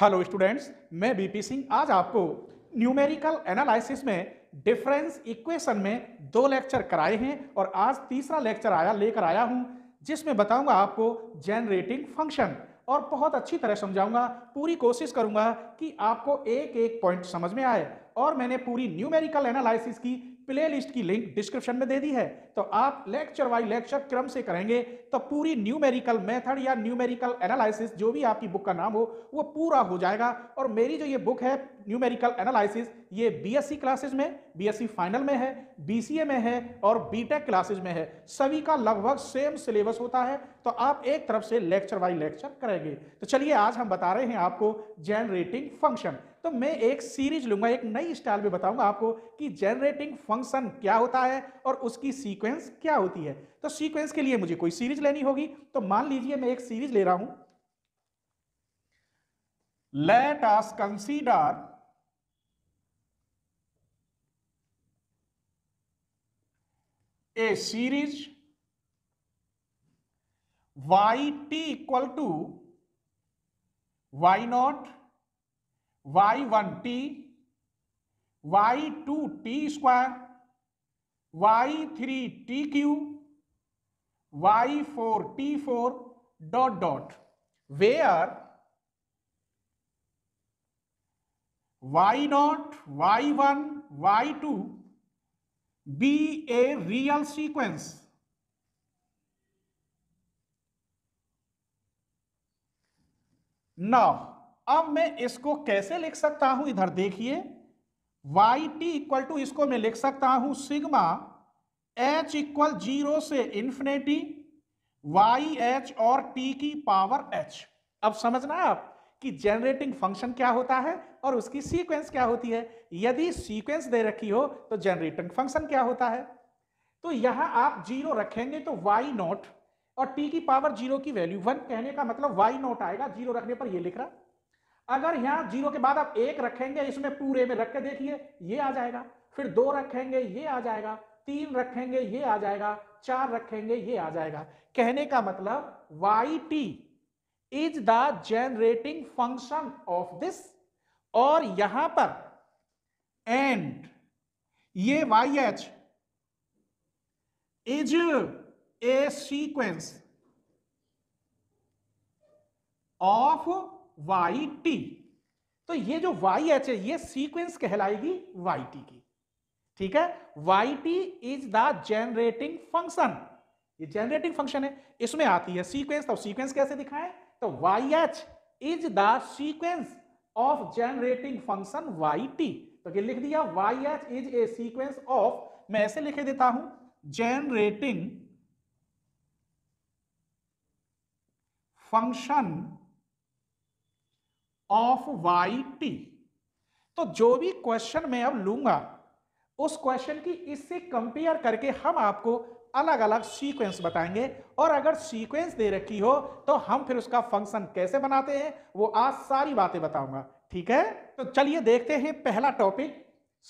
hello students मैं BP Singh आज आपको न्यूमेरिकल एनालिसिस में डिफरेंस इक्वेशन में दो लेक्चर कराए हैं और आज तीसरा लेक्चर आया लेकर आया हूं जिसमें बताऊंगा आपको जनरेटिंग फंक्शन और बहुत अच्छी तरह समझाऊंगा पूरी कोशिश करूंगा कि आपको एक एक पॉइंट समझ में आए और मैंने पूरी न्यूमेरिकल एनालिसिस की प्ले लिस्ट की लिंक डिस्क्रिप्शन में दे दी है तो आप लेक्चर वाई लेक्चर क्रम से करेंगे तो पूरी न्यूमेरिकल मेथड या न्यूमेरिकल एनालिसिस जो भी आपकी बुक का नाम हो वो पूरा हो जाएगा और मेरी जो ये बुक है न्यूमेरिकल एनालिसिस ये बीएससी क्लासेज में बीएससी फाइनल में है बीसीए में है और बीटेक क्लासेज में है सभी का लगभग सेम सिलेबस होता है तो आप एक तरफ से लेक्चर वाई लेक्चर करेंगे तो चलिए आज हम बता रहे हैं आपको जनरेटिंग फंक्शन तो मैं एक सीरीज लूंगा एक नई स्टाइल में बताऊंगा आपको कि जनरेटिंग फंक्शन क्या होता है और उसकी सीक्वेंस क्या होती है तो सीक्वेंस के लिए मुझे कोई सीरीज लेनी होगी तो मान लीजिए मैं एक सीरीज ले रहा हूं let us consider a series y T equal to Y naught Y one T Y two T square Y three T cube Y four T four dot dot where y naught Y one Y two be a real sequence now अब मैं इसको कैसे लिख सकता हूं इधर देखिए Y T equal to इसको मैं लिख सकता हूं सिग्मा एच इक्वल जीरो से इंफिनेटी वाई एच और टी की पावर एच अब समझना आप कि जनरेटिंग फंक्शन क्या होता है और उसकी सीक्वेंस क्या होती है यदि सीक्वेंस दे रखी हो तो जनरेटिंग फंक्शन क्या होता है तो यहां आप जीरो रखेंगे तो वाई नॉट और टी की पावर जीरो की वैल्यू वन कहने का मतलब वाई नॉट आएगा जीरो रखने पर यह लिख रहा अगर यहां जीरो के बाद आप एक रखेंगे इसमें पूरे में रख के देखिए ये आ जाएगा फिर दो रखेंगे ये आ जाएगा तीन रखेंगे ये आ जाएगा चार रखेंगे ये आ जाएगा कहने का मतलब y t is the generating function of this और यहां पर एंड ये y H is a sequence of y t तो ये जो वाई एच है ये सीक्वेंस कहलाएगी वाई टी की ठीक है Y t is the generating function ये जेनरेटिंग फंक्शन है इसमें आती है सीक्वेंस तो सीक्वेंस कैसे दिखाएं तो Y H is the sequence of generating function Y t तो ये लिख दिया y H is a sequence of मैं ऐसे लिखे देता हूं generating function of y t तो जो भी क्वेश्चन मैं अब लूंगा उस क्वेश्चन की इससे कंपेयर करके हम आपको अलग अलग सीक्वेंस बताएंगे और अगर सीक्वेंस दे रखी हो तो हम फिर उसका फंक्शन कैसे बनाते हैं वो आज सारी बातें बताऊंगा ठीक है तो चलिए देखते हैं पहला topic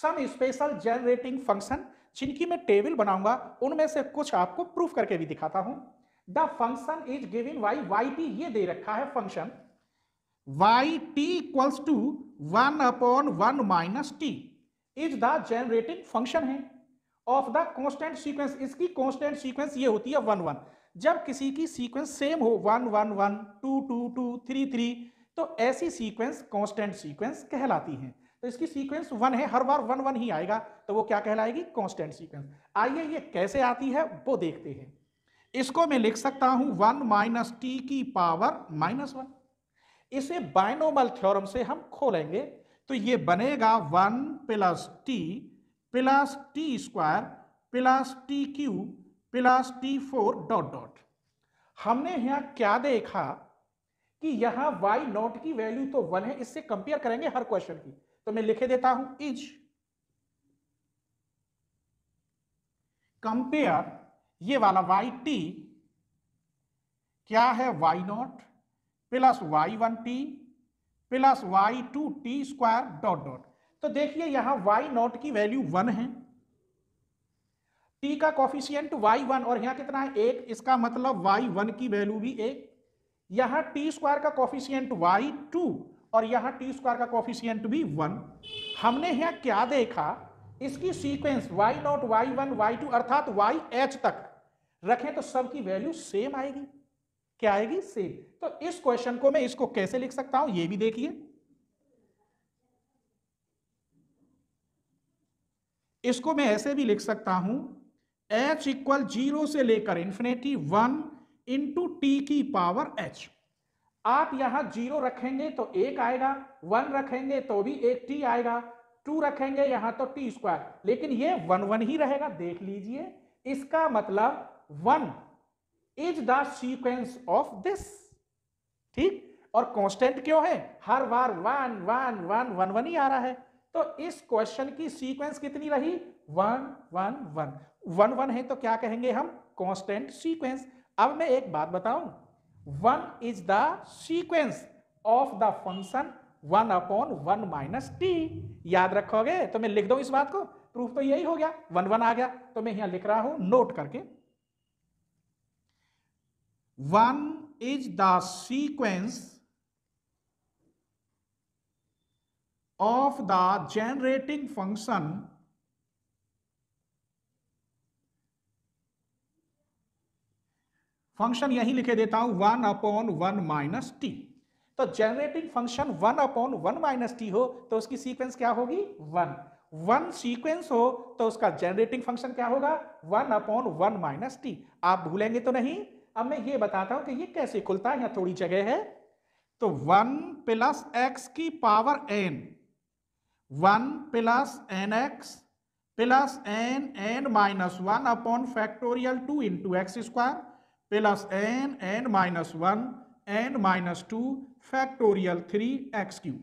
some special generating function जिनकी मैं टेबल बनाऊंगा उनमें से कुछ आपको प्रूफ करके भी दिखाता हूं the function is given Y Y T ये दे रखा है function y t equals to one upon one minus t is the generating function है ऑफ द कॉन्स्टेंट सीक्वेंस इसकी कॉन्स्टेंट सीक्वेंस ये होती है वन वन जब किसी की सीक्वेंस सेम हो one one one two two two three three तो ऐसी सीक्वेंस कांस्टेंट सीक्वेंस कहलाती है तो इसकी सीक्वेंस वन है हर बार वन वन ही आएगा तो वो क्या कहलाएगी कांस्टेंट सीक्वेंस आइए ये कैसे आती है वो देखते हैं इसको मैं लिख सकता हूं वन माइनस टी की पावर माइनस वन इसे बाइनोमल थ्योरम से हम खोलेंगे तो ये बनेगा one plus T plus T square plus T cube plus T four dot dot हमने यहाँ क्या देखा कि यहाँ वाई नॉट की वैल्यू तो वन है इससे कंपेयर करेंगे हर क्वेश्चन की तो मैं लिखे देता हूं इज कंपेयर ये वाला वाई टी क्या है y naught plus y one t plus y two T square dot dot तो देखिए यहां वाई नॉट की वैल्यू वन है टी का कॉफिशियंट वाई वन और यहां कितना है एक इसका मतलब वाई वन की वैल्यू भी एक यहां टी स्क्वायर का कॉफिशियंट वाई टू और यहां टी स्क्वायर का कॉफिशियंट भी वन हमने यहां क्या देखा इसकी sequence y naught Y one Y two अर्थात वाई एच तक रखें तो सबकी वैल्यू सेम आएगी क्या आएगी सेम तो इस क्वेश्चन को मैं इसको कैसे लिख सकता हूं ये भी देखिए इसको मैं ऐसे भी लिख सकता हूं एच इक्वल जीरो से लेकर इंफिनेटी वन इंटू टी की पावर एच आप यहां जीरो रखेंगे तो एक आएगा वन रखेंगे तो भी एक टी आएगा टू रखेंगे यहां तो टी स्क्वायर लेकिन ये वन वन ही रहेगा देख लीजिए इसका मतलब one is the sequence of this ठीक और कांस्टेंट क्यों है हर बार one one one one one ही आ रहा है तो इस क्वेश्चन की सीक्वेंस कितनी रही one one one one one है तो क्या कहेंगे हम कांस्टेंट सीक्वेंस अब मैं एक बात बताऊं one is the sequence of the function one upon one minus t याद रखोगे तो मैं लिख दू इस बात को प्रूफ तो यही हो गया वन वन आ गया तो मैं यहां लिख रहा हूं नोट करके One is the sequence of the generating function function यही लिखे देता हूं one upon one minus t तो generating function one upon one minus t हो तो उसकी सीक्वेंस क्या होगी वन वन सीक्वेंस हो तो उसका जनरेटिंग फंक्शन क्या होगा one upon one minus t आप भूलेंगे तो नहीं अब मैं ये बताता हूं कि ये कैसे खुलता है यहां थोड़ी जगह है तो वन प्लस एक्स की power n one plus n x plus n n minus one upon factorial two into x square plus n n minus one n minus two factorial three x cube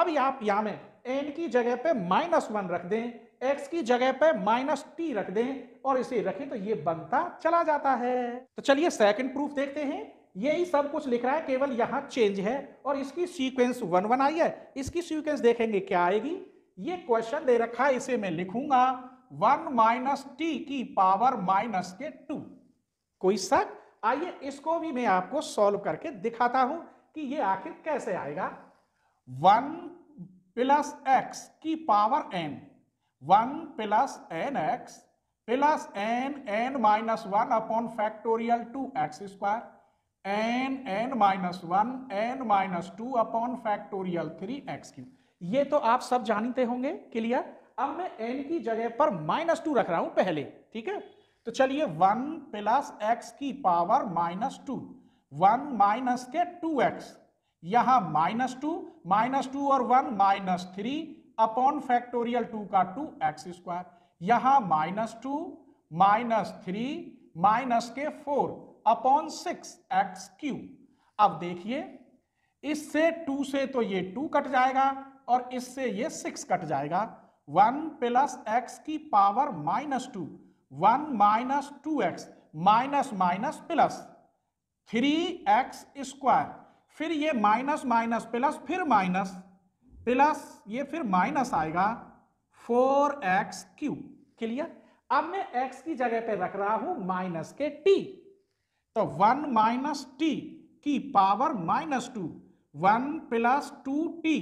अब आप यहां में N की जगह पे minus one रख दें x की जगह पे माइनस टी रख दें और इसे रखें तो ये बनता चला जाता है तो चलिए सेकंड प्रूफ देखते हैं यही सब कुछ लिख रहा है केवल यहाँ चेंज है और इसकी सीक्वेंस वन वन आई है इसकी सीक्वेंस देखेंगे क्या आएगी ये क्वेश्चन दे रखा है इसे मैं लिखूंगा वन माइनस टी की पावर माइनस के टू कोई शक आइए इसको भी मैं आपको सॉल्व करके दिखाता हूं कि ये आखिर कैसे आएगा वन प्लस एक्स की power n one plus n x plus n n minus one upon factorial two x square n n minus one n minus two upon factorial three x cube ये तो आप सब जानते होंगे clear अब मैं N की जगह पर माइनस टू रख रहा हूं पहले ठीक है तो चलिए वन प्लस एक्स की power minus two one minus के टू एक्स यहां माइनस टू माइनस टू और one minus three upon factorial two का टू एक्स स्क्वायर यहां minus two minus three minus के four upon six x cube अब देखिए इससे टू से तो ये टू कट जाएगा और इससे ये सिक्स कट जाएगा वन प्लस एक्स की power minus two one minus two x minus minus plus three x square फिर ये माइनस माइनस प्लस फिर माइनस प्लस ये फिर माइनस आएगा फोर एक्स क्यू क्लियर अब मैं एक्स की जगह पे रख रहा हूं माइनस के टी तो वन माइनस टी की power minus two one plus two T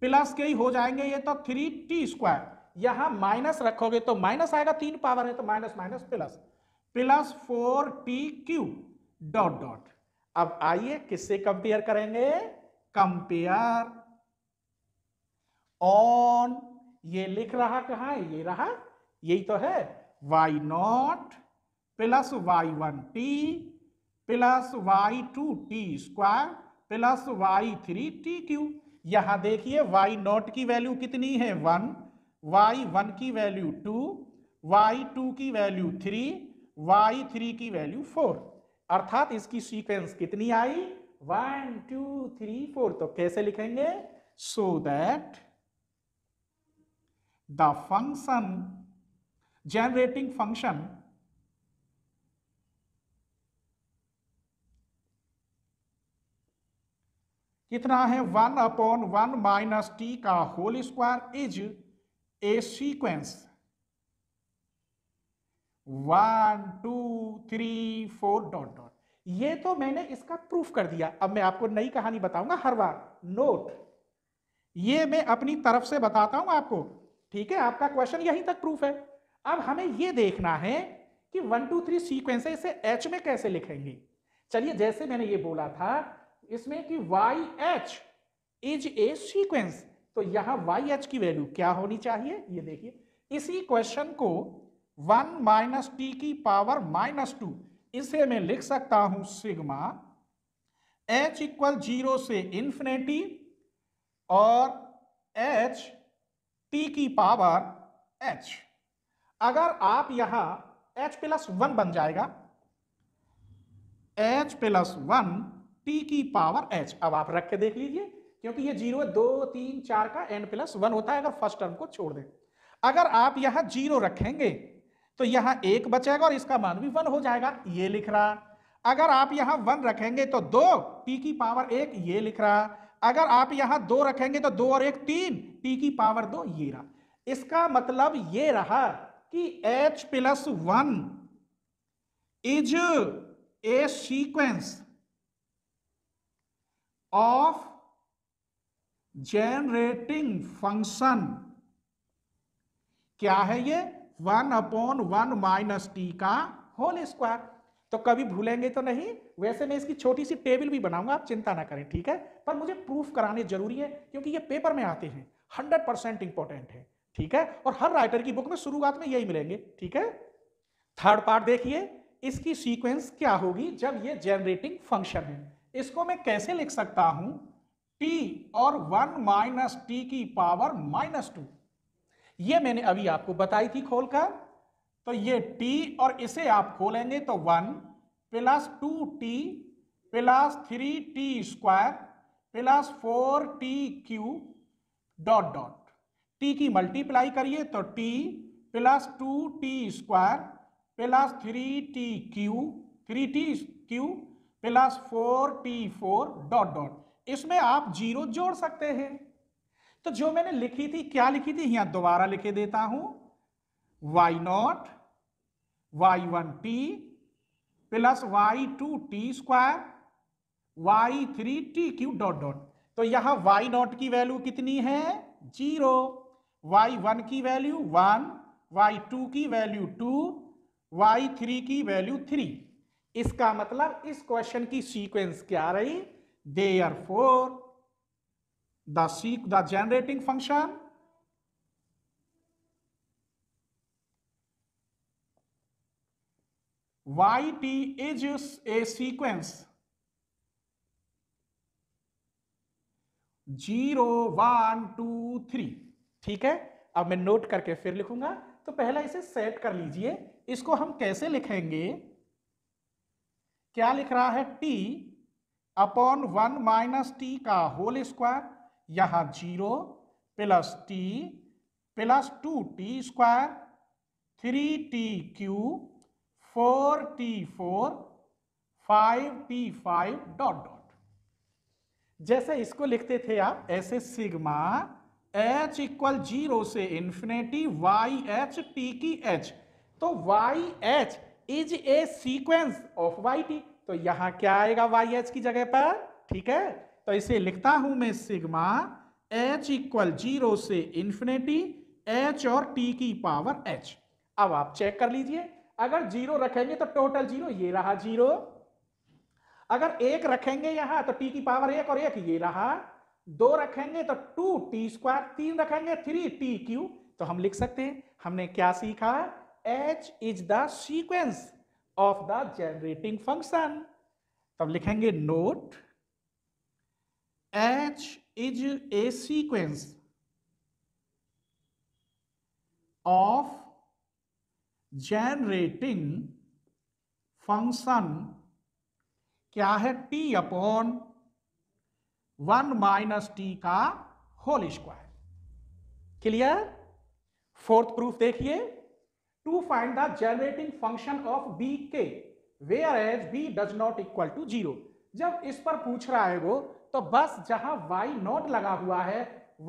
plus के ही हो जाएंगे ये तो थ्री टी स्क्वायर यहां माइनस रखोगे तो माइनस आएगा तीन पावर है तो minus minus plus plus four t cube dot dot अब आइए किससे कंपेयर करेंगे कंपेयर ऑन ये लिख रहा कहा है ये रहा यही तो है y naught plus y one t plus y two T square plus y three T cube यहां देखिए वाई नॉट की वैल्यू कितनी है वन वाई वन की वैल्यू टू वाई टू की वैल्यू थ्री वाई थ्री की वैल्यू फोर अर्थात इसकी सीक्वेंस कितनी आई वन टू थ्री फोर तो कैसे लिखेंगे so so that the function generating function कितना है one upon one minus T का whole square is a sequence one two three four dot dot ये तो मैंने इसका प्रूफ कर दिया अब मैं आपको नई कहानी बताऊंगा हर बार नोट ये मैं अपनी तरफ से बताता हूं आपको ठीक है आपका क्वेश्चन यहीं तक प्रूफ है अब हमें यह देखना है कि वन टू थ्री सीक्वेंस है इसे एच में कैसे लिखेंगे चलिए जैसे मैंने ये बोला था इसमें कि y H is a sequence तो यहां वाई एच की वैल्यू क्या होनी चाहिए ये देखिए इसी क्वेश्चन को वन माइनस टी की पावर माइनस टू इसे मैं लिख सकता हूं सिग्मा एच इक्वल जीरो से इंफिनेटी और एच t की पावर एच अगर आप यहां एच प्लस वन बन जाएगा h प्लस वन टी की पावर h अब आप रख के देख लीजिए क्योंकि ये जीरो दो तीन चार का एन प्लस वन होता है अगर फर्स्ट टर्म को छोड़ दें अगर आप यहां जीरो रखेंगे तो यहां एक बचेगा और इसका मान भी वन हो जाएगा ये लिख रहा अगर आप यहां वन रखेंगे तो दो टी की पावर एक ये लिख रहा अगर आप यहां दो रखेंगे तो दो और एक तीन टी की पावर दो ये रहा इसका मतलब ये रहा कि h plus one is a sequence of generating function क्या है ये one upon one minus T का होल स्क्वायर तो कभी भूलेंगे तो नहीं वैसे मैं इसकी छोटी सी टेबल भी बनाऊंगा आप चिंता ना करें ठीक है पर मुझे प्रूफ कराने जरूरी है क्योंकि ये पेपर में आते हैं हंड्रेड परसेंट इंपॉर्टेंट है ठीक है और हर राइटर की बुक में शुरुआत में यही मिलेंगे ठीक है थर्ड पार्ट देखिए इसकी सीक्वेंस क्या होगी जब ये जनरेटिंग फंक्शन है इसको मैं कैसे लिख सकता हूं टी और वन माइनस टी की पावर माइनस टू ये मैंने अभी आपको बताई थी खोलकर तो ये टी और इसे आप खोलेंगे तो one plus two T plus three T square plus four t cube dot dot t की मल्टीप्लाई करिए तो t plus two T square plus three T cube three T cube plus four T four dot dot इसमें आप zero जोड़ सकते हैं तो जो मैंने लिखी थी क्या लिखी थी यहां दोबारा लिखे देता हूं y naught Y one t plus y two T square Y three T cube dot dot तो यहां वाई नॉट की वैल्यू कितनी है जीरो वाई वन की वैल्यू वन वाई टू की वैल्यू टू वाई थ्री की वैल्यू थ्री इसका मतलब इस क्वेश्चन की सीक्वेंस क्या रही therefore the seek the generating function Y t is a sequence zero one two three ठीक है अब मैं नोट करके फिर लिखूंगा तो पहला इसे सेट कर लीजिए इसको हम कैसे लिखेंगे क्या लिख रहा है T upon one minus T का होल स्क्वायर यहां zero plus T plus two T square three T cube four T four five t five dot dot जैसे इसको लिखते थे आप ऐसे सिग्मा एच इक्वल जीरो से इंफिनेटी वाई एच टी की एच तो Y H is a sequence of y t तो यहां क्या आएगा वाई एच की जगह पर ठीक है तो इसे लिखता हूं मैं सिग्मा एच इक्वल जीरो से इंफिनेटी एच और टी की पावर एच अब आप चेक कर लीजिए अगर जीरो रखेंगे तो टोटल जीरो ये रहा जीरो अगर एक रखेंगे यहां तो टी की पावर एक और एक ये रहा दो रखेंगे तो टू टी स्क्वायर तीन रखेंगे थ्री टी क्यू तो हम लिख सकते हैं हमने क्या सीखा h is the sequence of the generating function तो हम लिखेंगे note h is a sequence of generating function क्या है T upon one minus T का whole square clear fourth proof देखिए to find the generating function of b k whereas b does not equal to zero जब इस पर पूछ रहा है वो तो बस जहां वाई नॉट लगा हुआ है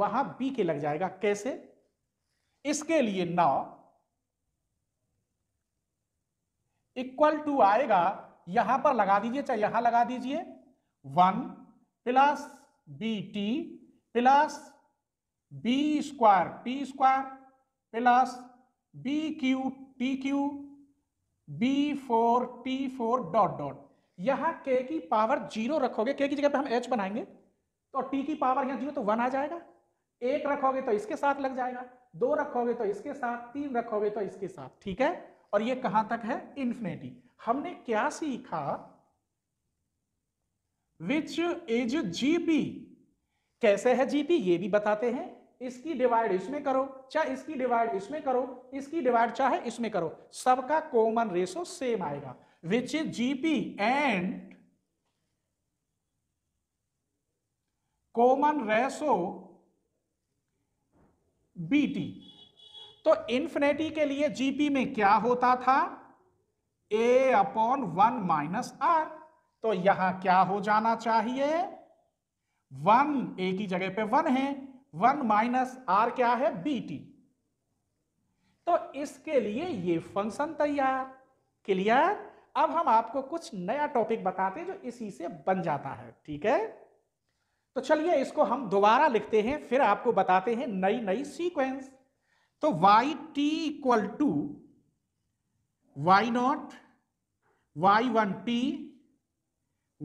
वहां बी के लग जाएगा कैसे इसके लिए नाउ इक्वल टू आएगा यहां पर लगा दीजिए चाहे यहां लगा दीजिए one plus b t plus b square T square plus b cube t cube b four T four dot dot यहां के की पावर जीरो रखोगे के की जगह पे हम एच बनाएंगे तो टी की पावर यहां जीरो तो वन आ जाएगा एक रखोगे तो इसके साथ लग जाएगा दो रखोगे तो इसके साथ तीन रखोगे तो इसके साथ ठीक है और ये कहां तक है इन्फिनेटी हमने क्या सीखा विच इज जीपी कैसे है जीपी ये भी बताते हैं इसकी डिवाइड इसमें करो चाहे इसकी डिवाइड इसमें करो इसकी डिवाइड चाहे इसमें करो सबका कॉमन रेशो सेम आएगा which is GP and common ratio b t तो इन्फिनेटी के लिए जीपी में क्या होता था a upon one minus r तो यहां क्या हो जाना चाहिए वन ए की जगह पे वन है वन माइनस आर क्या है बी टी तो इसके लिए ये फंक्शन तैयार क्लियर अब हम आपको कुछ नया टॉपिक बताते हैं जो इसी से बन जाता है ठीक है तो चलिए इसको हम दोबारा लिखते हैं फिर आपको बताते हैं नई नई सीक्वेंस तो y T equal to Y naught Y one T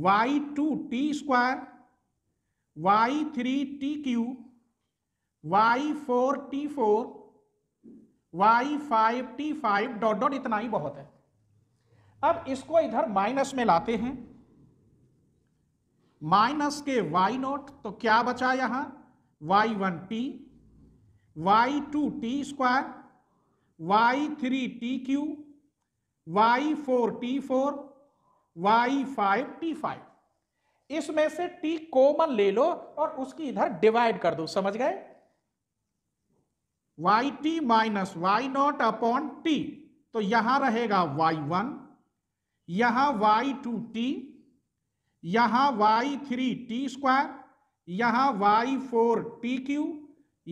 Y two T square Y three T cube Y four T four y five t five dot dot इतना ही बहुत है अब इसको इधर माइनस में लाते हैं माइनस के वाई नॉट तो क्या बचा यहां y one T Y two T square Y three T cube Y four T four y five t five इसमें से टी कॉमन ले लो और उसकी इधर डिवाइड कर दो समझ गए y t minus y naught upon t तो यहां रहेगा वाई वन यहां वाई टू टी यहां वाई थ्री टी स्क्वायर यहां वाई फोर टी क्यू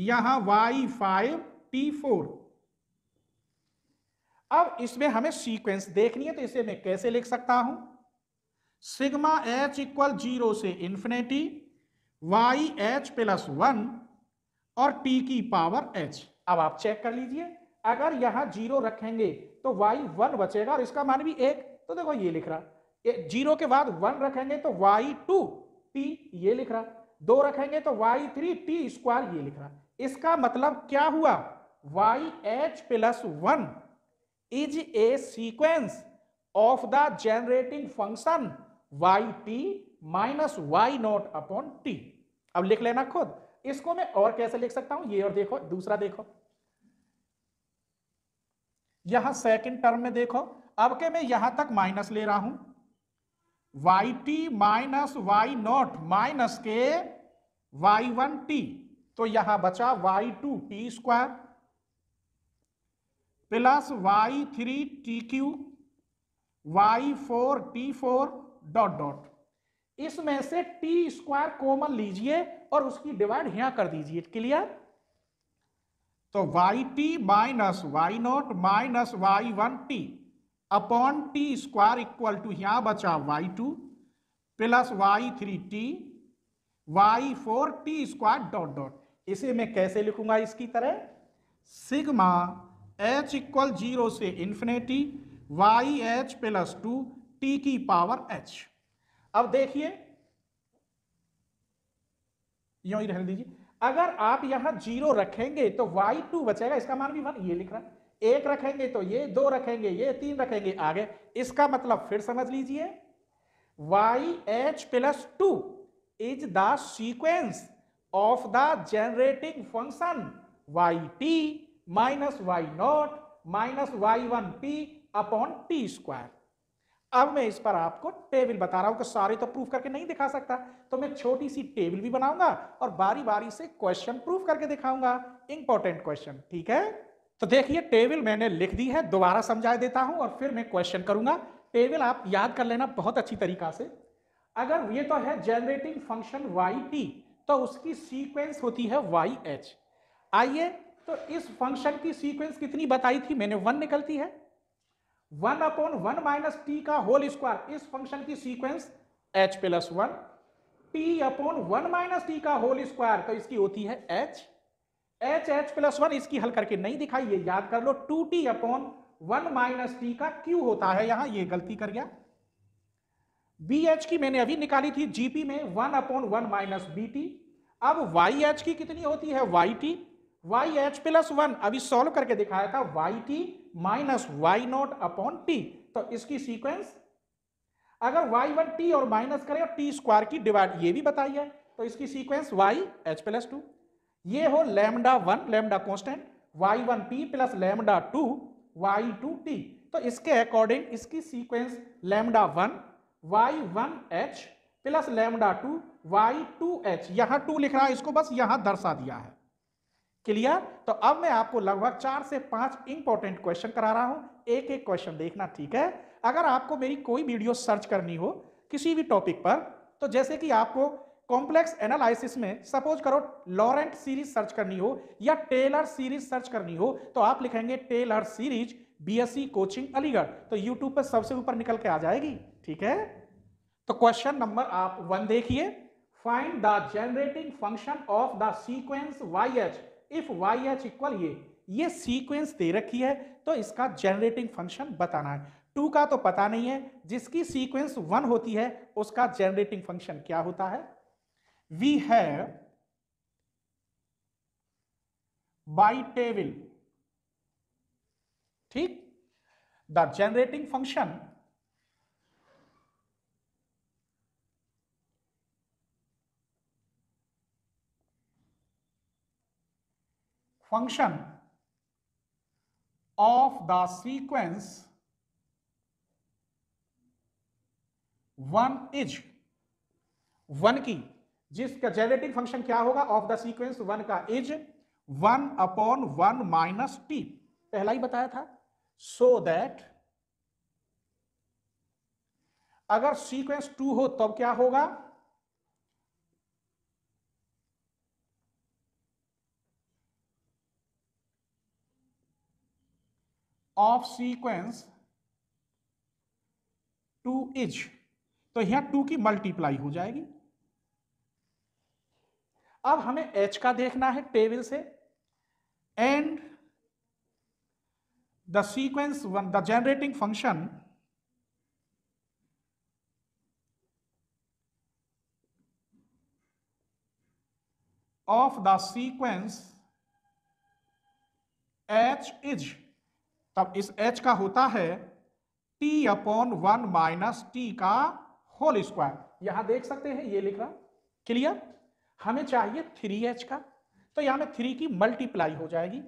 यहां वाई फाइव टी फोर अब इसमें हमें सीक्वेंस देखनी है तो इसे मैं कैसे लिख सकता हूं सिग्मा एच इक्वल जीरो से infinity y h plus one और टी की पावर एच अब आप चेक कर लीजिए अगर यहां जीरो रखेंगे तो वाई वन बचेगा और इसका मान भी एक तो देखो ये लिख रहा जीरो के बाद वन रखेंगे तो वाई टू टी ये लिख रहा दो रखेंगे तो वाई थ्री टी स्क्वायर ये लिख रहा इसका मतलब क्या हुआ y h plus one is a sequence of the generating function Y t minus y naught upon t अब लिख लेना खुद इसको मैं और कैसे लिख सकता हूं ये और देखो दूसरा देखो यहां सेकंड टर्म में देखो अब के मैं यहां तक माइनस ले रहा हूं y t minus y naught minus के वाई वन टी तो यहां बचा y two T square plus y three T cube Y four T four dot dot इसमें से टी स्क्वायर कॉमन लीजिए और उसकी डिवाइड यहां कर दीजिए क्लियर तो y t minus y naught minus y one t upon t square equal to यहां बचा y two plus y three t y four t square dot dot इसे मैं कैसे लिखूंगा इसकी तरह सिग्मा एच इक्वल जीरो से infinity Y h plus two t की पावर एच अब देखिए यू ही रहने दीजिए अगर आप यहां जीरो रखेंगे तो वाई टू बचेगा इसका मान भी वन ये लिख रहा है एक रखेंगे तो ये दो रखेंगे ये तीन रखेंगे आगे इसका मतलब फिर समझ लीजिए y h plus two is the sequence of the generating function yt minus y naught minus y one p upon t square अब मैं इस पर आपको टेबल बता रहा हूं कि सारे तो प्रूफ करके नहीं दिखा सकता तो मैं छोटी सी टेबल भी बनाऊंगा और बारी बारी से क्वेश्चन प्रूफ करके दिखाऊंगा इंपॉर्टेंट क्वेश्चन ठीक है तो देखिए टेबल मैंने लिख दी है दोबारा समझा देता हूं और फिर मैं क्वेश्चन करूंगा टेबल आप याद कर लेना बहुत अच्छी तरीका से अगर ये तो है जनरेटिंग फंक्शन वाई टी तो उसकी सीक्वेंस होती है वाई एच आइए तो इस फंक्शन की सीक्वेंस कितनी बताई थी मैंने वन निकलती है one upon one minus T का होल स्क्वायर इस फंक्शन की sequence h plus one t upon one minus T का होल स्क्वायर तो इसकी होती है h h H plus one इसकी हल करके नहीं दिखाई ये याद कर लो two T upon one minus T का क्यू होता है यहां ये गलती कर गया बी एच की मैंने अभी निकाली थी जीपी में one upon one minus b t अब वाई एच की कितनी होती है Y t y h plus one अभी सॉल्व करके दिखाया था y t minus y naught upon t तो इसकी सीक्वेंस अगर वाई वन टी और माइनस करें और टी स्क्वायर की डिवाइड ये भी बताइए तो इसकी sequence Y h plus two ये हो lambda one lambda constant y one t plus lambda two y two t तो इसके अकॉर्डिंग इसकी sequence lambda one y one h plus lambda two y two h यहां two लिख रहा है इसको बस यहां दर्शा दिया है क्लियर तो अब मैं आपको लगभग चार से पांच इंपॉर्टेंट क्वेश्चन करा रहा हूं एक एक क्वेश्चन देखना ठीक है अगर आपको मेरी कोई वीडियो सर्च करनी हो किसी भी टॉपिक पर तो जैसे कि आपको कॉम्प्लेक्स एनालिसिस में सपोज करो लॉरेंट सीरीज सर्च करनी हो या टेलर सीरीज सर्च करनी हो तो आप लिखेंगे Taylor series BSc coaching Aligarh तो यूट्यूब पर सबसे ऊपर निकल के आ जाएगी ठीक है तो क्वेश्चन नंबर आप वन देखिए find the generating function of the sequence Y h if y h equal ये ये सीक्वेंस दे रखी है तो इसका जनरेटिंग फंक्शन बताना है टू का तो पता नहीं है जिसकी सीक्वेंस वन होती है उसका जनरेटिंग फंक्शन क्या होता है वी हैव बाई टेबल ठीक the generating function function of the sequence one is one की जिसका जेनेटिक फंक्शन क्या होगा ऑफ द सीक्वेंस वन का is one upon one minus t पहला ही बताया था सो दैट अगर सीक्वेंस टू हो तब क्या होगा ऑफ सीक्वेंस टू इज तो यहां टू की मल्टीप्लाई हो जाएगी अब हमें एच का देखना है टेबल से and the sequence one the generating function of the sequence h is तब इस h का होता है t upon one minus T का होल स्क्वायर यहां देख सकते हैं ये लिख रहा क्लियर हमें चाहिए थ्री एच का तो यहां में थ्री की मल्टीप्लाई हो जाएगी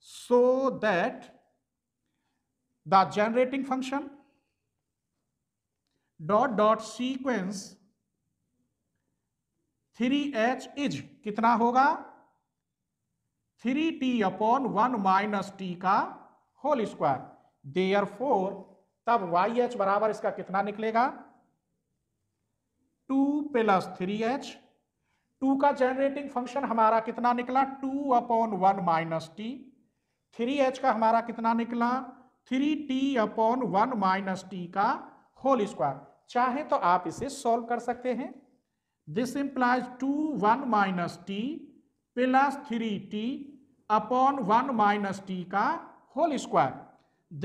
so that the generating function dot dot sequence 3h is कितना होगा 3t upon one minus T का होल स्क्वायर देयर फोर तब वाई एच बराबर इसका कितना निकलेगा two plus three h two का जनरेटिंग फंक्शन हमारा कितना निकला two upon one minus t three h का हमारा कितना निकला three t upon one minus T का होल स्क्वायर चाहे तो आप इसे सॉल्व कर सकते हैं this implies two one minus t plus three t upon one minus T का whole square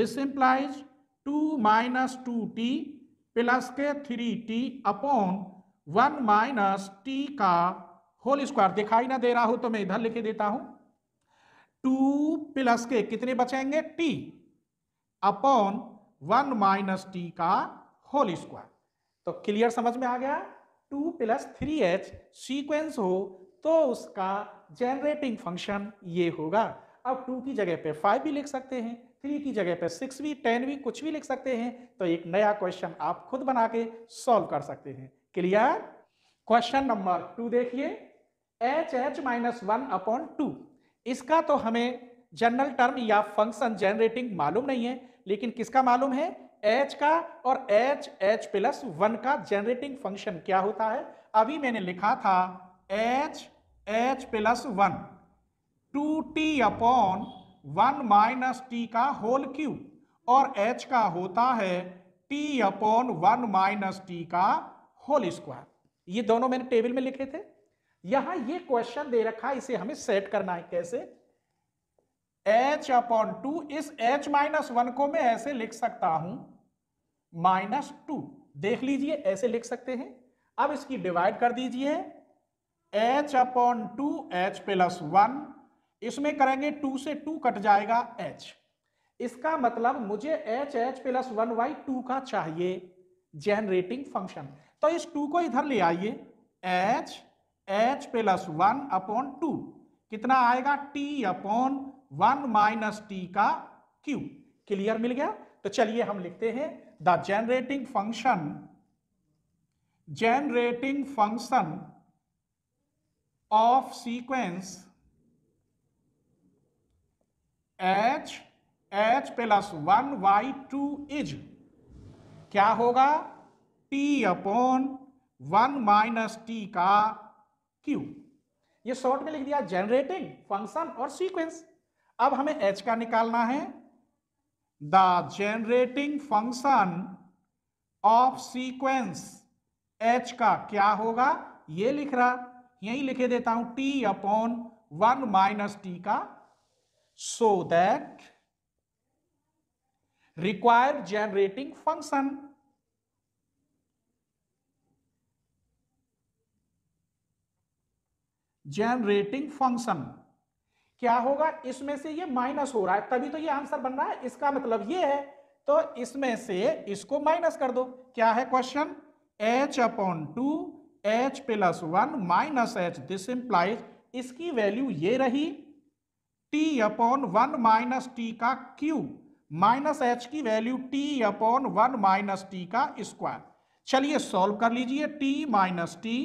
this implies two minus two T plus के three t upon one minus T का होल स्क्वायर दिखाई ना दे रहा हूं तो मैं इधर लिखे देता हूं टू प्लस के कितने बचेंगे T upon one minus T का होल स्क्वायर तो क्लियर समझ में आ गया two plus three H sequence हो तो उसका जनरेटिंग फंक्शन ये होगा अब टू की जगह पे फाइव भी लिख सकते हैं थ्री की जगह पे सिक्स भी टेन भी कुछ भी लिख सकते हैं तो एक नया क्वेश्चन आप खुद बना के सॉल्व कर सकते हैं क्लियर क्वेश्चन नंबर टू देखिए H H minus one upon two इसका तो हमें जनरल टर्म या फंक्शन जनरेटिंग मालूम नहीं है लेकिन किसका मालूम है एच का और एच एच प्लस वन का जनरेटिंग फंक्शन क्या होता है अभी मैंने लिखा था H H plus one two T upon one minus T का होल क्यू और एच का होता है T upon one minus T का होल स्क्वायर ये दोनों मैंने टेबल में लिखे थे यहां ये क्वेश्चन दे रखा है इसे हमें सेट करना है कैसे एच अपॉन टू इस एच माइनस वन को मैं ऐसे लिख सकता हूं माइनस टू देख लीजिए ऐसे लिख सकते हैं अब इसकी डिवाइड कर दीजिए H upon two H plus one इसमें करेंगे टू से टू कट जाएगा एच इसका मतलब मुझे H H plus one Y two का चाहिए जेनरेटिंग फंक्शन तो इस टू को इधर ले आइए H H plus one upon two कितना आएगा T upon one minus T का क्यू क्लियर मिल गया तो चलिए हम लिखते हैं the generating function generating function of sequence H H plus one Y two is क्या होगा T upon one minus T का क्यू ये शॉर्ट में लिख दिया जनरेटिंग फंक्शन और सीक्वेंस अब हमें एच का निकालना है the generating function of sequence H का क्या होगा ये लिख रहा यही लिखे देता हूं T upon one minus T का so that required generating function generating function क्या होगा इसमें से ये माइनस हो रहा है तभी तो ये आंसर बन रहा है इसका मतलब ये है तो इसमें से इसको माइनस कर दो क्या है question H upon two H plus one minus H this implies इसकी वैल्यू ये रही T upon one minus T का क्यू माइनस एच की value T upon one minus T का स्क्वायर चलिए सॉल्व कर लीजिए T minus T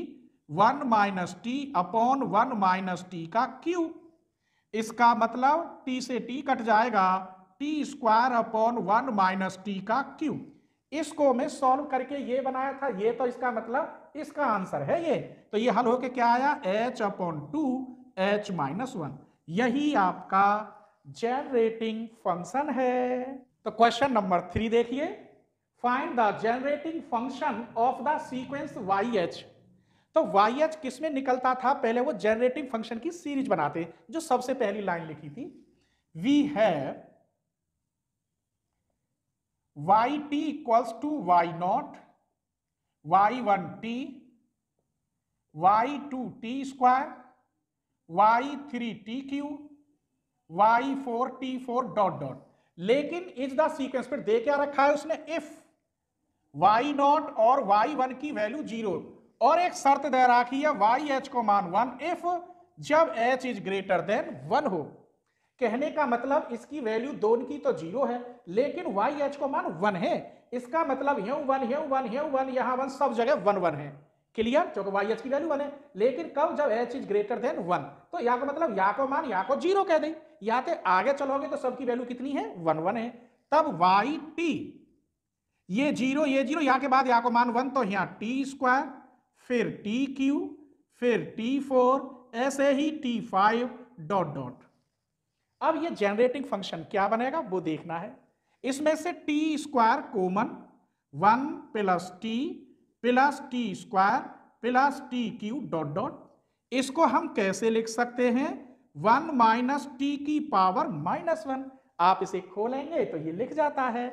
one minus T upon one minus T का क्यू इसका मतलब टी से टी कट जाएगा T square upon one minus T का क्यू इसको मैं सॉल्व करके ये बनाया था ये तो इसका मतलब इसका आंसर है ये तो ये हल होके क्या आया H upon two H minus one यही आपका जेनरेटिंग फंक्शन है तो क्वेश्चन नंबर थ्री देखिए find the generating function of the sequence Y H तो वाई एच किस में निकलता था पहले वो जनरेटिंग फंक्शन की सीरीज बनाते जो सबसे पहली लाइन लिखी थी वी है Y T equals to Y naught Y one T Y two T square Y three T cube Y four T four dot dot लेकिन इज द सीक्वेंस पर दे क्या रखा है उसने इफ वाई नॉट और वाई वन की value zero और एक शर्त दे रखी है वाई एच को मान वन इफ जब H is greater than one हो कहने का मतलब इसकी वैल्यू दोन की तो जीरो है लेकिन वाई एच को मान वन है इसका मतलब ह्यू वन ह्यू वन ह्यू वन यहां वन सब जगह वन वन है क्लियर क्योंकि वाई एच की वैल्यू वन है लेकिन कब जब H is greater than one तो या को मतलब या को मान या को जीरो कह दें या के आगे चलोगे तो सबकी वैल्यू कितनी है वन वन है तब वाई टी ये जीरो ये जीरो यहाँ के बाद या को मान वन तो यहाँ टी स्क्वायर फिर टी क्यू फिर टी फोर ऐसे ही टी फाइव डॉट डॉट अब ये जनरेटिंग फंक्शन क्या बनेगा वो देखना है इसमें से T square common one plus T plus T square plus T cube dot dot इसको हम कैसे लिख सकते हैं वन माइनस टी की पावर माइनस वन आप इसे खोलेंगे तो ये लिख जाता है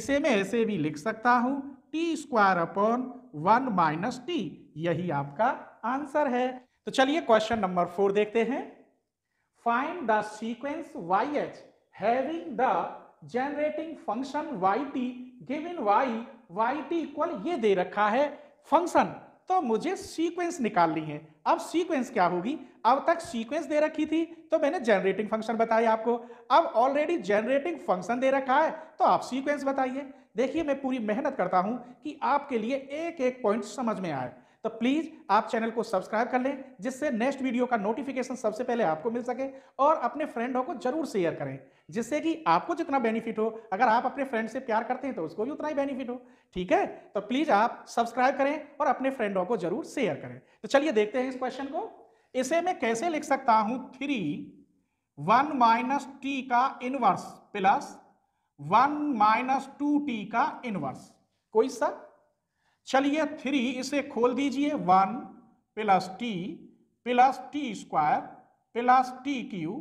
इसे मैं ऐसे भी लिख सकता हूं T square upon one minus T यही आपका आंसर है तो चलिए क्वेश्चन नंबर फोर देखते हैं find the sequence Y H having the generating function Y T given Y Y T equal ये दे रखा है फंक्शन तो मुझे सीक्वेंस निकालनी है अब सीक्वेंस क्या होगी अब तक सीक्वेंस दे रखी थी तो मैंने जनरेटिंग फंक्शन बताया आपको अब ऑलरेडी जनरेटिंग फंक्शन दे रखा है तो आप सीक्वेंस बताइए देखिए मैं पूरी मेहनत करता हूं कि आपके लिए एक एक पॉइंट समझ में आए तो प्लीज़ आप चैनल को सब्सक्राइब कर लें जिससे नेक्स्ट वीडियो का नोटिफिकेशन सबसे पहले आपको मिल सके और अपने फ्रेंडों को जरूर शेयर करें जिससे कि आपको जितना बेनिफिट हो अगर आप अपने फ्रेंड से प्यार करते हैं तो उसको भी उतना ही बेनिफिट हो ठीक है तो प्लीज़ आप सब्सक्राइब करें और अपने फ्रेंडों को जरूर शेयर करें तो चलिए देखते हैं इस क्वेश्चन को इसे मैं कैसे लिख सकता हूं थ्री वन माइनस टी का inverse plus one minus two T का इनवर्स कोई सा चलिए थ्री इसे खोल दीजिए one plus T plus T square plus T cube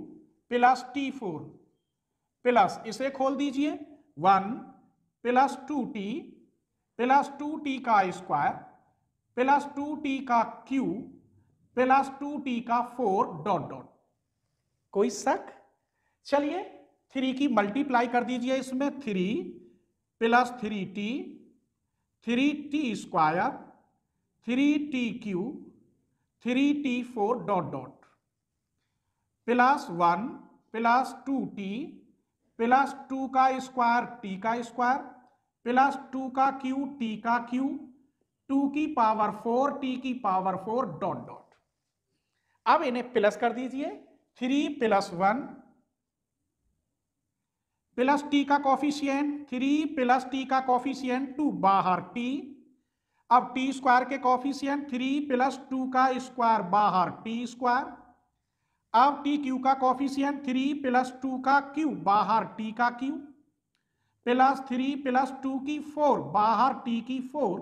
plus T four plus इसे खोल दीजिए one plus two T plus two T का स्क्वायर प्लस टू टी का क्यू प्लस टू टी का फोर डॉट डॉट कोई शक चलिए three की मल्टीप्लाई कर दीजिए इसमें three plus three T three T square three T cube three T four dot dot plus one plus two T plus two का square T का स्क्वायर प्लस टू का क्यू टी का cube two की power four T की power four dot dot अब इन्हें plus कर दीजिए three plus one plus T का कॉफिशियंट थ्री प्लस टी का कॉफिशियंट टू बाहर टी अब टी स्क्वायर के कॉफिशियंट थ्री प्लस टू का स्क्वायर बाहर टी स्क्वायर अब टी क्यू का कॉफिशियंट थ्री प्लस टू का क्यू बाहर टी का cube plus three plus two की फोर बाहर टी की फोर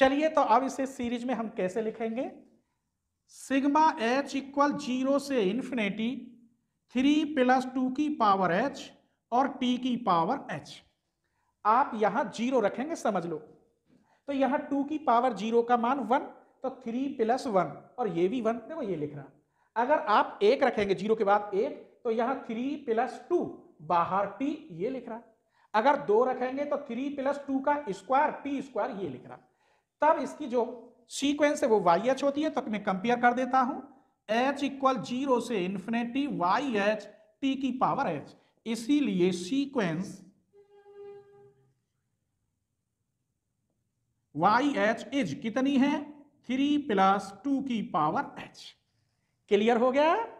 चलिए तो अब इसे सीरीज में हम कैसे लिखेंगे सिग्मा एच इक्वल जीरो से इन्फिनेटी थ्री प्लस टू की पावर एच और टी की पावर एच आप यहां जीरो रखेंगे समझ लो तो यहां टू की पावर जीरो का मान वन तो थ्री प्लस वन और ये भी वन देखो ये लिख रहा अगर आप एक रखेंगे जीरो के बाद एक तो यहां थ्री प्लस टू बाहर टी ये लिख रहा अगर दो रखेंगे तो थ्री प्लस टू का स्क्वायर टी स्क्वायर ये लिख रहा तब इसकी जो सीक्वेंस है वो वाई एच होती है तो मैं कंपेयर कर देता हूं एच इक्वल जीरो से इन्फिनेटी वाई एच टी की पावर एच इसीलिए सीक्वेंस वाई एच इज कितनी है थ्री प्लस टू की पावर एच क्लियर हो गया